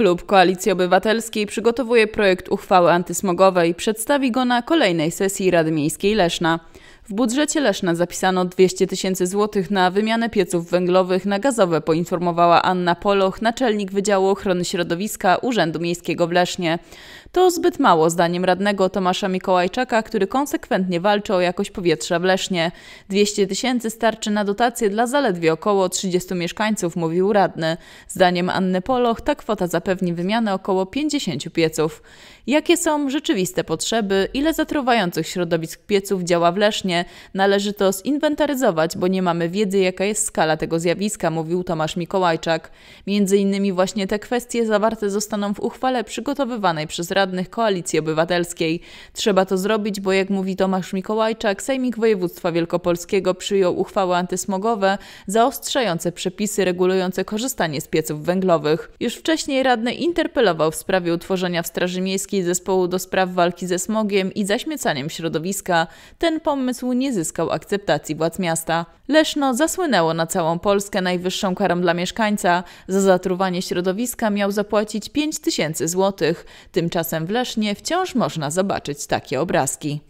Klub Koalicji Obywatelskiej przygotowuje projekt uchwały antysmogowej i przedstawi go na kolejnej sesji Rady Miejskiej Leszna. W budżecie Leszna zapisano 200 tysięcy złotych na wymianę pieców węglowych na gazowe, poinformowała Anna Poloch, naczelnik Wydziału Ochrony Środowiska Urzędu Miejskiego w Lesznie. To zbyt mało, zdaniem radnego Tomasza Mikołajczaka, który konsekwentnie walczy o jakość powietrza w Lesznie. 200 tysięcy starczy na dotacje dla zaledwie około 30 mieszkańców, mówił radny. Zdaniem Anny Poloch ta kwota zapewni wymianę około 50 pieców. Jakie są rzeczywiste potrzeby? Ile zatruwających środowisk pieców działa w Lesznie? należy to zinwentaryzować, bo nie mamy wiedzy, jaka jest skala tego zjawiska, mówił Tomasz Mikołajczak. Między innymi właśnie te kwestie zawarte zostaną w uchwale przygotowywanej przez radnych Koalicji Obywatelskiej. Trzeba to zrobić, bo jak mówi Tomasz Mikołajczak, Sejmik Województwa Wielkopolskiego przyjął uchwały antysmogowe zaostrzające przepisy regulujące korzystanie z pieców węglowych. Już wcześniej radny interpelował w sprawie utworzenia w Straży Miejskiej zespołu do spraw walki ze smogiem i zaśmiecaniem środowiska. Ten pomysł nie zyskał akceptacji władz miasta. Leszno zasłynęło na całą Polskę najwyższą karą dla mieszkańca. Za zatruwanie środowiska miał zapłacić 5 tysięcy złotych. Tymczasem w Lesznie wciąż można zobaczyć takie obrazki.